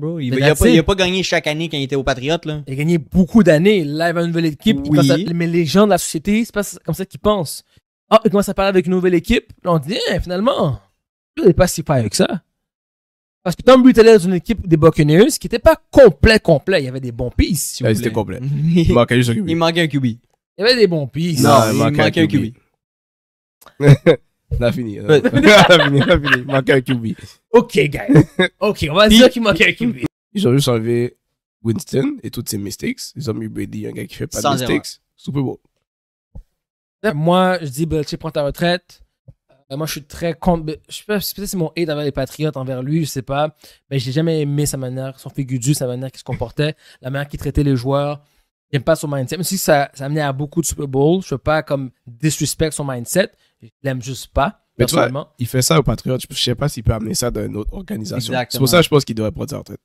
bro. Il n'a pas, a pas gagné chaque année quand il était au Patriote, là. Il a gagné beaucoup d'années. Là, il avait une nouvelle équipe. mais les gens de la société, c'est comme ça qu'ils pensent. Ah, il commence à parler avec une nouvelle équipe. Là, on dit, eh, finalement, il n'est pas si fier avec ça. Parce que Tom est dans une équipe des Buccaneers qui n'était pas complet, complet. Il y avait des bons pistes. Si ouais, complet. il manquait un QB. Il manquait un QB. y avait des bons Non, il, manquait, un QB. On a fini. On a fini, on a fini. Manquait un QB. OK, guys. OK, on va dire qu'il manquait un QB. Ils ont juste enlevé Winston et toutes ses mistakes. Ils ont mis Brady, un gars qui fait pas de mistakes. Super Bowl. Moi, je dis, Belichick, prends ta retraite. Euh, moi, je suis très contre. Je sais pas, peut-être c'est mon hate envers les Patriotes, envers lui, je sais pas. Mais j'ai jamais aimé sa manière, son figure du, sa manière qu'il se comportait, la manière qu'il traitait les joueurs. J'aime pas son mindset. Même si ça, ça amenait à beaucoup de Super Bowl, je veux pas comme disrespect son mindset. Je l'aime juste pas. personnellement. il fait ça au Patriote. Je sais pas s'il peut amener ça d'une autre organisation. C'est pour ça, que je pense qu'il devrait prendre en tête.